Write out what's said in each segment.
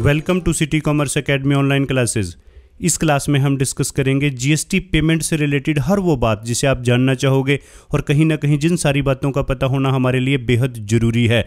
welcome to City Commerce Academy online classes इस class में हम डिस्कस करेंगे जीएसटी पेमेंट से रिलेटेड हर वो बात जिसे आप जानना चाहोगे और कहीं ना कहीं जिन सारी बातों का पता होना हमारे लिए बेहद ज़रूरी है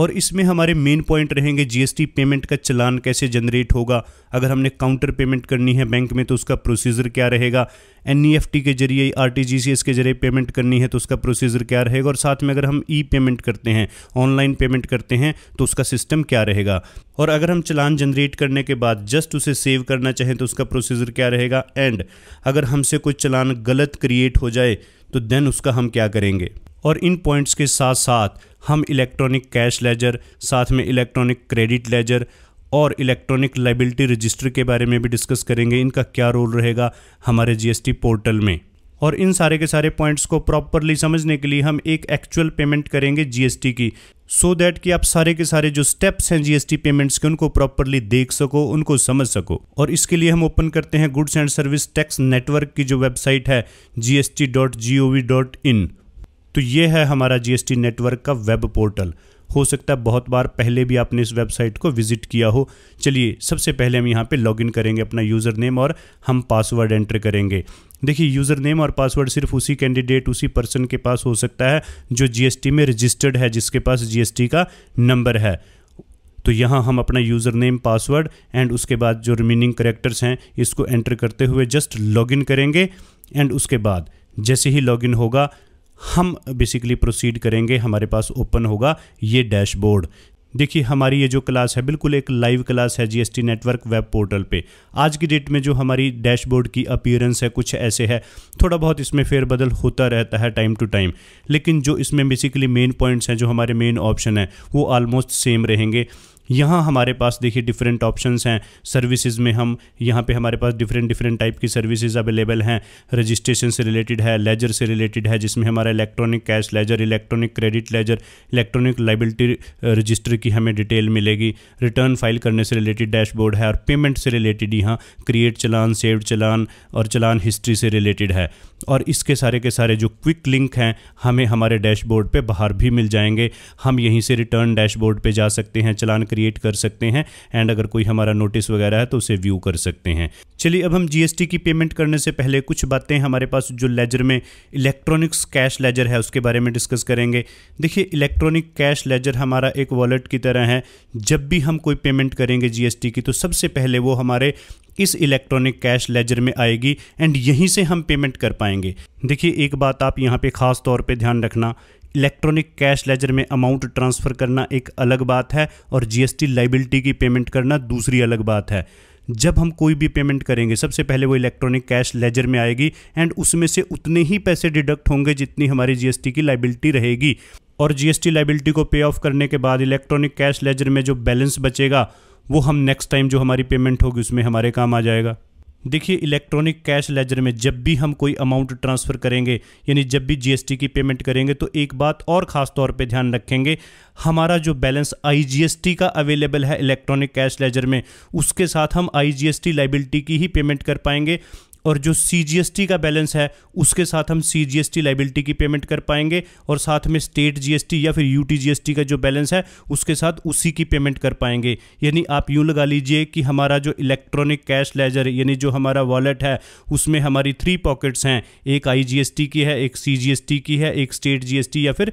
और इसमें हमारे मेन पॉइंट रहेंगे जीएसटी पेमेंट का चलान कैसे जनरेट होगा अगर हमने काउंटर पेमेंट करनी है बैंक में तो उसका प्रोसीजर क्या रहेगा एन e के जरिए आर के जरिए पेमेंट करनी है तो उसका प्रोसीजर क्या रहेगा और साथ में अगर हम ई पेमेंट करते हैं ऑनलाइन पेमेंट करते हैं तो उसका सिस्टम क्या रहेगा और अगर हम चलान जनरेट करने के बाद जस्ट उसे सेव करना चाहें तो उसका प्रोसीजर क्या रहेगा एंड अगर हमसे कोई चलान गलत क्रिएट हो जाए तो देन उसका हम क्या करेंगे और इन पॉइंट्स के साथ साथ हम इलेक्ट्रॉनिक कैश लेजर साथ में इलेक्ट्रॉनिक क्रेडिट लेजर और इलेक्ट्रॉनिक लाइबिलिटी रजिस्टर के बारे में भी डिस्कस करेंगे इनका क्या रोल रहेगा हमारे जीएसटी पोर्टल में और इन सारे के सारे पॉइंट्स को प्रॉपरली समझने के लिए हम एक एक्चुअल पेमेंट करेंगे जीएसटी की सो so दैट कि आप सारे के सारे जो स्टेप्स हैं जीएसटी पेमेंट्स के उनको प्रॉपरली देख सको उनको समझ सको और इसके लिए हम ओपन करते हैं goods and service tax network की जो वेबसाइट है जी तो ये है हमारा जीएसटी नेटवर्क का वेब पोर्टल हो सकता है बहुत बार पहले भी आपने इस वेबसाइट को विजिट किया हो चलिए सबसे पहले हम यहाँ पे लॉगिन करेंगे अपना यूज़र नेम और हम पासवर्ड एंटर करेंगे देखिए यूज़र नेम और पासवर्ड सिर्फ उसी कैंडिडेट उसी पर्सन के पास हो सकता है जो जीएसटी में रजिस्टर्ड है जिसके पास जीएसटी का नंबर है तो यहाँ हम अपना यूज़र नेम पासवर्ड एंड उसके बाद जो रिमेनिंग करेक्टर्स हैं इसको एंटर करते हुए जस्ट लॉगिन करेंगे एंड उसके बाद जैसे ही लॉगिन होगा हम बेसिकली प्रोसीड करेंगे हमारे पास ओपन होगा ये डैशबोर्ड देखिए हमारी ये जो क्लास है बिल्कुल एक लाइव क्लास है जीएसटी नेटवर्क वेब पोर्टल पे आज की डेट में जो हमारी डैशबोर्ड की अपीयरेंस है कुछ ऐसे है थोड़ा बहुत इसमें फेरबदल होता रहता है टाइम टू टाइम लेकिन जो इसमें बेसिकली मेन पॉइंट्स हैं जो हमारे मेन ऑप्शन हैं वो ऑलमोस्ट सेम रहेंगे यहाँ हमारे पास देखिए डिफरेंट ऑप्शंस हैं सर्विसेज में हम यहाँ पे हमारे पास डिफरेंट डिफरेंट टाइप की सर्विसेज अवेलेबल हैं रजिस्ट्रेशन से रिलेटेड है लेजर से रिलेटेड है जिसमें हमारा electronic cash ledger electronic credit ledger electronic liability register की हमें डिटेल मिलेगी रिटर्न फाइल करने से रिलेटेड डैशबोर्ड है और पेमेंट से रिलेटेड यहाँ क्रिएट चलान सेव्ड चलान और चलान हिस्ट्री से रिलेटेड है और इसके सारे के सारे जो क्विक लिंक हैं हमें हमारे डैशबोर्ड पे बाहर भी मिल जाएंगे हम यहीं से रिटर्न डैशबोर्ड पे जा सकते हैं चलान क्रिएट क्रिएट कर सकते हैं एंड अगर कोई हमारा नोटिस वगैरह है तो उसे व्यू कर सकते हैं चलिए अब हम जीएसटी की पेमेंट करने से पहले कुछ बातें हमारे पास जो लेजर में इलेक्ट्रॉनिक्स कैश लेजर है उसके बारे में डिस्कस करेंगे देखिए इलेक्ट्रॉनिक कैश लेजर हमारा एक वॉलेट की तरह है जब भी हम कोई पेमेंट करेंगे जीएसटी की तो सबसे पहले वो हमारे इस इलेक्ट्रॉनिक कैश लेजर में आएगी एंड यहीं से हम पेमेंट कर पाएंगे देखिए एक बात आप यहाँ पे ख़ास तौर पे ध्यान रखना इलेक्ट्रॉनिक कैश लेजर में अमाउंट ट्रांसफ़र करना एक अलग बात है और जीएसटी लाइबिलिटी की पेमेंट करना दूसरी अलग बात है जब हम कोई भी पेमेंट करेंगे सबसे पहले वो इलेक्ट्रॉनिक कैश लेजर में आएगी एंड उसमें से उतने ही पैसे डिडक्ट होंगे जितनी हमारी जीएसटी की लाइबिलिटी रहेगी और जीएसटी लाइबिलिटी को पे ऑफ करने के बाद इलेक्ट्रॉनिक कैश लेजर में जो बैलेंस बचेगा वो हम नेक्स्ट टाइम जो हमारी पेमेंट होगी उसमें हमारे काम आ जाएगा देखिए इलेक्ट्रॉनिक कैश लेजर में जब भी हम कोई अमाउंट ट्रांसफ़र करेंगे यानी जब भी जीएसटी की पेमेंट करेंगे तो एक बात और ख़ास तौर पे ध्यान रखेंगे हमारा जो बैलेंस आईजीएसटी का अवेलेबल है इलेक्ट्रॉनिक कैश लेजर में उसके साथ हम आईजीएसटी लाइबिलिटी की ही पेमेंट कर पाएंगे और जो सी का बैलेंस है उसके साथ हम सी जी लाइबिलिटी की पेमेंट कर पाएंगे और साथ में स्टेट टी या फिर एस टी का जो बैलेंस है उसके साथ उसी की पेमेंट कर पाएंगे यानी आप यूँ लगा लीजिए कि हमारा जो इलेक्ट्रॉनिक कैश लेजर यानी जो हमारा वॉलेट है उसमें हमारी थ्री पॉकेट्स हैं एक टी की है एक टी की है एक स्टेट टी या फिर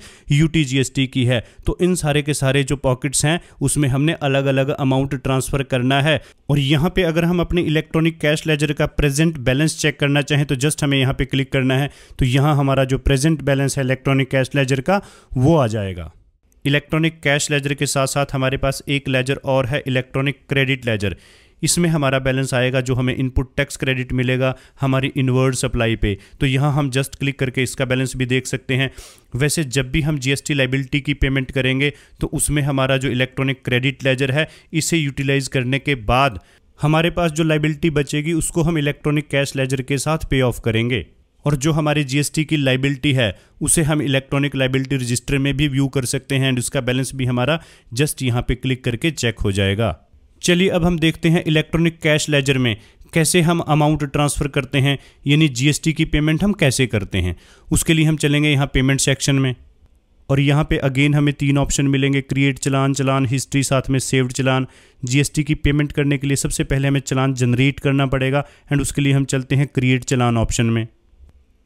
टी की है तो इन सारे के सारे जो पॉकेट्स हैं उसमें हमने अलग अलग अमाउंट ट्रांसफर करना है और यहाँ पर अगर हम अपने इलेक्ट्रॉनिक कैश लेजर का प्रेजेंट बैलेंस बैलेंस चेक करना चाहें तो जस्ट हमें यहाँ पे क्लिक करना है तो यहाँ हमारा जो प्रेजेंट बैलेंस है इलेक्ट्रॉनिक कैश लेजर का वो आ जाएगा इलेक्ट्रॉनिक कैश लेजर के साथ साथ हमारे पास एक लेजर और है इलेक्ट्रॉनिक क्रेडिट लेजर इसमें हमारा बैलेंस आएगा जो हमें इनपुट टैक्स क्रेडिट मिलेगा हमारी इनवर्ड सप्लाई पे तो यहाँ हम जस्ट क्लिक करके इसका बैलेंस भी देख सकते हैं वैसे जब भी हम जीएसटी लाइबिलिटी की पेमेंट करेंगे तो उसमें हमारा जो इलेक्ट्रॉनिक क्रेडिट लेजर है इसे यूटिलाइज़ करने के बाद हमारे पास जो लाइबिलिटी बचेगी उसको हम इलेक्ट्रॉनिक कैश लेजर के साथ पे ऑफ करेंगे और जो हमारी जीएसटी की लाइबिलिटी है उसे हम इलेक्ट्रॉनिक लाइबिलिटी रजिस्टर में भी व्यू कर सकते हैं एंड उसका बैलेंस भी हमारा जस्ट यहाँ पे क्लिक करके चेक हो जाएगा चलिए अब हम देखते हैं इलेक्ट्रॉनिक कैश लेजर में कैसे हम अमाउंट ट्रांसफ़र करते हैं यानी जीएसटी की पेमेंट हम कैसे करते हैं उसके लिए हम चलेंगे यहाँ पेमेंट सेक्शन में और यहाँ पे अगेन हमें तीन ऑप्शन मिलेंगे क्रिएट चलान चलान हिस्ट्री साथ में सेव्ड चलान जीएसटी की पेमेंट करने के लिए सबसे पहले हमें चलान जनरेट करना पड़ेगा एंड उसके लिए हम चलते हैं क्रिएट चलान ऑप्शन में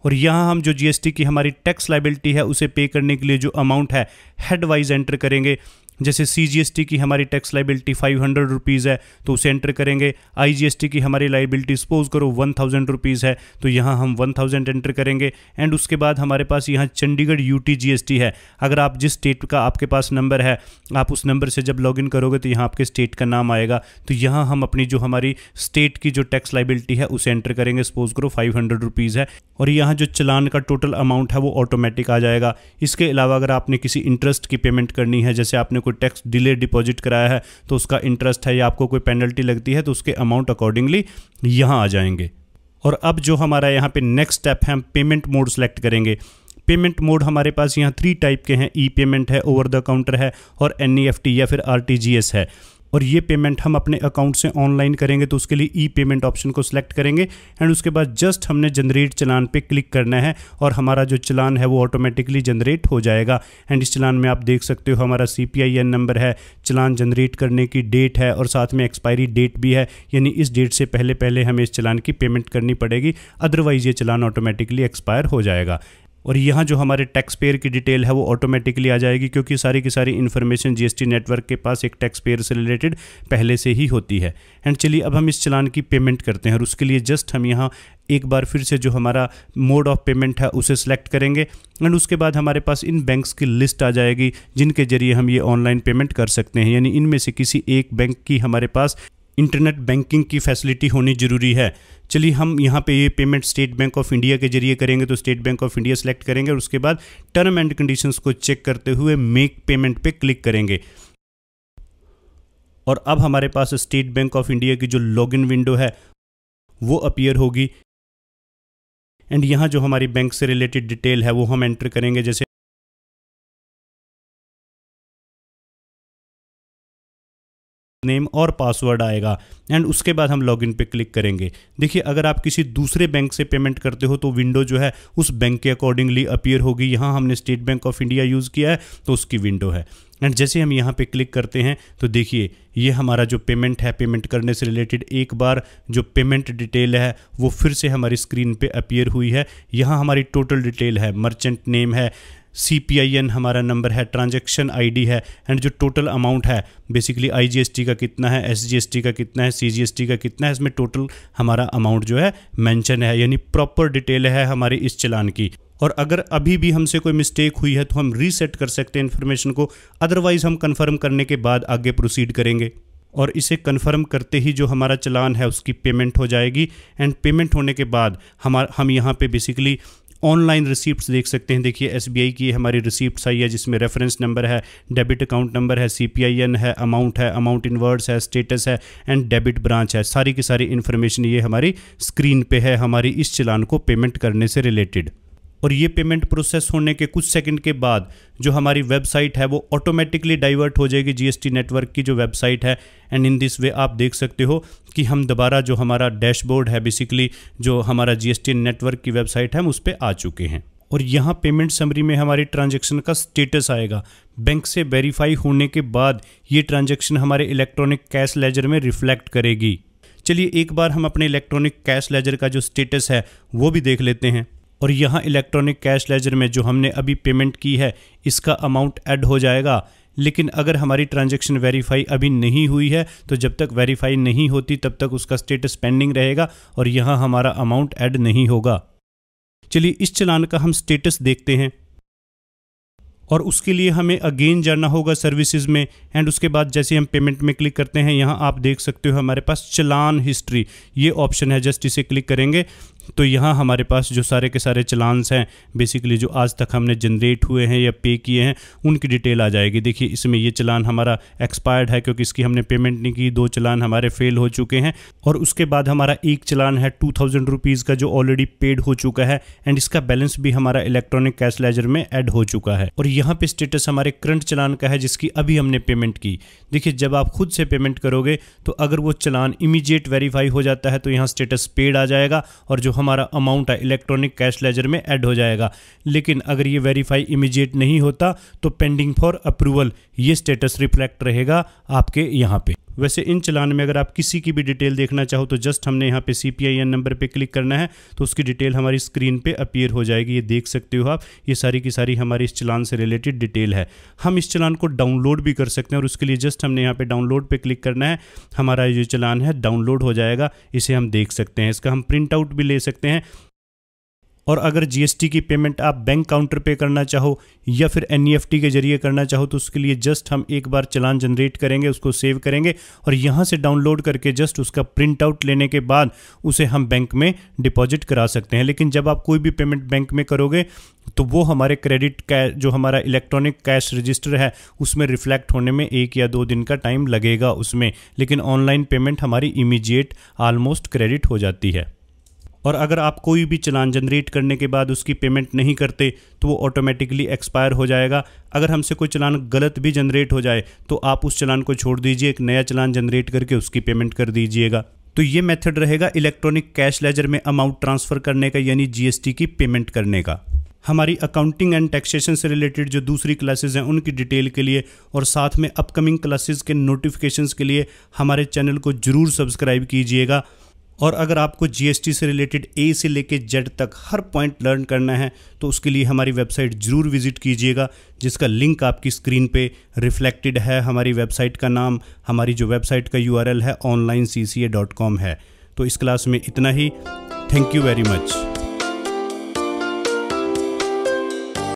और यहाँ हम जो जीएसटी की हमारी टैक्स लाइबिलिटी है उसे पे करने के लिए जो अमाउंट है हेड वाइज एंटर करेंगे जैसे सी की हमारी tax liability five hundred rupees है तो उसे एंटर करेंगे आई की हमारी लाइबिलिटी सपोज करो वन थाउजेंड रुपीज़ है तो यहाँ हम वन थाउजेंड एंटर करेंगे एंड उसके बाद हमारे पास यहाँ चंडीगढ़ यू टी है अगर आप जिस स्टेट का आपके पास नंबर है आप उस नंबर से जब इन करोगे तो यहाँ आपके स्टेट का नाम आएगा तो यहाँ हम अपनी जो हमारी स्टेट की जो टैक्स लाइबिलिटी है उसे एंटर करेंगे सपोज करो फाइव हंड्रेड रुपीज़ है और यहाँ जो चलान का टोटल अमाउंट है वो ऑटोमेटिक आ जाएगा इसके अलावा अगर आपने किसी इंटरेस्ट की पेमेंट करनी है जैसे आपने कोई टैक्स डिले डिपॉजिट कराया है तो उसका इंटरेस्ट है या आपको कोई पेनल्टी लगती है तो उसके अमाउंट अकॉर्डिंगली यहाँ आ जाएंगे और अब जो हमारा यहाँ पे नेक्स्ट स्टेप है हम पेमेंट मोड सेलेक्ट करेंगे पेमेंट मोड हमारे पास यहाँ थ्री टाइप के हैं ई पेमेंट है ओवर द काउंटर है और एन e या फिर आर है और ये पेमेंट हम अपने अकाउंट से ऑनलाइन करेंगे तो उसके लिए ई पेमेंट ऑप्शन को सिलेक्ट करेंगे एंड उसके बाद जस्ट हमने जनरेट चलान पे क्लिक करना है और हमारा जो चलान है वो ऑटोमेटिकली जनरेट हो जाएगा एंड इस चलान में आप देख सकते हो हमारा सी नंबर है चलान जनरेट करने की डेट है और साथ में एक्सपायरी डेट भी है यानी इस डेट से पहले पहले हमें इस चलान की पेमेंट करनी पड़ेगी अदरवाइज़ ये चलान ऑटोमेटिकली एक्सपायर हो जाएगा और यहाँ जो हमारे टैक्स पेयर की डिटेल है वो ऑटोमेटिकली आ जाएगी क्योंकि सारी की सारी इन्फॉर्मेशन जीएसटी नेटवर्क के पास एक टैक्स पेयर से रिलेटेड पहले से ही होती है एंड चलिए अब हम इस चलान की पेमेंट करते हैं और उसके लिए जस्ट हम यहाँ एक बार फिर से जो हमारा मोड ऑफ पेमेंट है उसे सिलेक्ट करेंगे एंड उसके बाद हमारे पास इन बैंक्स की लिस्ट आ जाएगी जिनके जरिए हम ये ऑनलाइन पेमेंट कर सकते हैं यानी इनमें से किसी एक बैंक की हमारे पास इंटरनेट बैंकिंग की फैसिलिटी होनी ज़रूरी है चलिए हम यहाँ पे ये payment State Bank of India के जरिए करेंगे तो State Bank of India select करेंगे और उसके बाद टर्म एंड कंडीशंस को चेक करते हुए मेक पेमेंट पे क्लिक करेंगे और अब हमारे पास स्टेट बैंक ऑफ इंडिया की जो लॉगिन विंडो है वो अपियर होगी एंड यहाँ जो हमारी बैंक से रिलेटेड डिटेल है वो हम एंटर करेंगे जैसे नेम और पासवर्ड आएगा एंड उसके बाद हम लॉगिन पे क्लिक करेंगे देखिए अगर आप किसी दूसरे बैंक से पेमेंट करते हो तो विंडो जो है उस बैंक के अकॉर्डिंगली अपीयर होगी यहाँ हमने State Bank of India use किया है तो उसकी विंडो है एंड जैसे हम यहाँ पे क्लिक करते हैं तो देखिए ये हमारा जो पेमेंट है पेमेंट करने से रिलेटेड एक बार जो पेमेंट डिटेल है वो फिर से हमारी स्क्रीन पे अपीयर हुई है यहाँ हमारी टोटल डिटेल है मर्चेंट नेम है सी पी आई एन हमारा नंबर है ट्रांजेक्शन आई डी है एंड जो टोटल अमाउंट है basically I G S T का कितना है एस जी एस टी का कितना है सी जी एस टी का कितना है इसमें टोटल हमारा अमाउंट जो है मैंशन है यानी प्रॉपर डिटेल है हमारी इस चलान की और अगर अभी भी हमसे कोई मिस्टेक हुई है तो हम रीसेट कर सकते हैं इन्फॉर्मेशन को अदरवाइज़ हम कन्फर्म करने के बाद आगे प्रोसीड करेंगे और इसे कन्फर्म करते ही जो हमारा चलान है उसकी पेमेंट हो जाएगी एंड पेमेंट होने के बाद हमार हम यहाँ पे बेसिकली ऑनलाइन रिसिप्ट देख सकते हैं देखिए एस की हमारी रिसीप्ट्स आई है जिसमें रेफरेंस नंबर है डेबिट अकाउंट नंबर है सी है अमाउंट है अमाउंट इनवर्ड्स है स्टेटस है एंड डेबिट ब्रांच है सारी की सारी इन्फॉर्मेशन ये हमारी स्क्रीन पे है हमारी इस चलान को पेमेंट करने से रिलेटेड और ये पेमेंट प्रोसेस होने के कुछ सेकंड के बाद जो हमारी वेबसाइट है वो ऑटोमेटिकली डाइवर्ट हो जाएगी जीएसटी नेटवर्क की जो वेबसाइट है एंड इन दिस वे आप देख सकते हो कि हम दोबारा जो हमारा डैशबोर्ड है बेसिकली जो हमारा जीएसटी नेटवर्क की वेबसाइट है हम उस पर आ चुके हैं और यहाँ पेमेंट समरी में हमारे ट्रांजेक्शन का स्टेटस आएगा बैंक से वेरीफाई होने के बाद ये ट्रांजेक्शन हमारे इलेक्ट्रॉनिक कैश लेजर में रिफ्लेक्ट करेगी चलिए एक बार हम अपने इलेक्ट्रॉनिक कैश लेजर का जो स्टेटस है वो भी देख लेते हैं और यहाँ इलेक्ट्रॉनिक कैश लेजर में जो हमने अभी पेमेंट की है इसका अमाउंट ऐड हो जाएगा लेकिन अगर हमारी ट्रांजैक्शन वेरीफाई अभी नहीं हुई है तो जब तक वेरीफाई नहीं होती तब तक उसका स्टेटस पेंडिंग रहेगा और यहाँ हमारा अमाउंट ऐड नहीं होगा चलिए इस चलान का हम स्टेटस देखते हैं और उसके लिए हमें अगेन जाना होगा सर्विसेज में एंड उसके बाद जैसे हम पेमेंट में क्लिक करते हैं यहाँ आप देख सकते हो हमारे पास चलान हिस्ट्री ये ऑप्शन है जस्ट इसे क्लिक करेंगे तो यहाँ हमारे पास जो सारे के सारे चलान्स हैं बेसिकली जो आज तक हमने जनरेट हुए हैं या पे किए हैं उनकी डिटेल आ जाएगी देखिए इसमें ये चलान हमारा एक्सपायर्ड है क्योंकि इसकी हमने पेमेंट नहीं की दो चलान हमारे फेल हो चुके हैं और उसके बाद हमारा एक चलान है टू थाउजेंड रुपीज़ का जो ऑलरेडी पेड हो चुका है एंड इसका बैलेंस भी हमारा इलेक्ट्रॉनिक कैश लेजर में एड हो चुका है और यहाँ पे स्टेटस हमारे करंट चलान का है जिसकी अभी हमने पेमेंट की देखिए जब आप खुद से पेमेंट करोगे तो अगर वो चलान इमीजिएट वेरीफाई हो जाता है तो यहाँ स्टेटस पेड आ जाएगा और जो हमारा अमाउंट है इलेक्ट्रॉनिक कैश लेजर में ऐड हो जाएगा लेकिन अगर ये वेरीफाई इमीजिएट नहीं होता तो पेंडिंग फॉर अप्रूवल ये स्टेटस रिफ्लेक्ट रहेगा आपके यहाँ पे वैसे इन चलान में अगर आप किसी की भी डिटेल देखना चाहो तो जस्ट हमने यहाँ पे सी पी नंबर पे क्लिक करना है तो उसकी डिटेल हमारी स्क्रीन पे अपीयर हो जाएगी ये देख सकते हो आप ये सारी की सारी हमारी इस चलान से रिलेटेड डिटेल है हम इस चलान को डाउनलोड भी कर सकते हैं और उसके लिए जस्ट हमने यहाँ पर डाउनलोड पर क्लिक करना है हमारा ये चलान है डाउनलोड हो जाएगा इसे हम देख सकते हैं इसका हम प्रिंट आउट भी ले सकते हैं और अगर जीएसटी की पेमेंट आप बैंक काउंटर पे करना चाहो या फिर एनईएफटी e के जरिए करना चाहो तो उसके लिए जस्ट हम एक बार चलान जनरेट करेंगे उसको सेव करेंगे और यहाँ से डाउनलोड करके जस्ट उसका प्रिंट आउट लेने के बाद उसे हम बैंक में डिपॉजिट करा सकते हैं लेकिन जब आप कोई भी पेमेंट बैंक में करोगे तो वो हमारे क्रेडिट कैश जो हमारा इलेक्ट्रॉनिक कैश रजिस्टर है उसमें रिफ्लेक्ट होने में एक या दो दिन का टाइम लगेगा उसमें लेकिन ऑनलाइन पेमेंट हमारी इमीजिएट ऑलमोस्ट क्रेडिट हो जाती है और अगर आप कोई भी चलान जनरेट करने के बाद उसकी पेमेंट नहीं करते तो वो ऑटोमेटिकली एक्सपायर हो जाएगा अगर हमसे कोई चलान गलत भी जनरेट हो जाए तो आप उस चलान को छोड़ दीजिए एक नया चलान जनरेट करके उसकी पेमेंट कर दीजिएगा तो ये मेथड रहेगा इलेक्ट्रॉनिक कैश लेजर में अमाउंट ट्रांसफ़र करने का यानी जीएसटी की पेमेंट करने का हमारी अकाउंटिंग एंड टैक्सेशन से रिलेटेड जो दूसरी क्लासेज हैं उनकी डिटेल के लिए और साथ में अपकमिंग क्लासेज के नोटिफिकेशंस के लिए हमारे चैनल को ज़रूर सब्सक्राइब कीजिएगा और अगर आपको जी से रिलेटेड ए से लेके जेड तक हर पॉइंट लर्न करना है तो उसके लिए हमारी वेबसाइट ज़रूर विजिट कीजिएगा जिसका लिंक आपकी स्क्रीन पे रिफ्लेक्टेड है हमारी वेबसाइट का नाम हमारी जो वेबसाइट का यू है ऑनलाइन है तो इस क्लास में इतना ही थैंक यू वेरी मच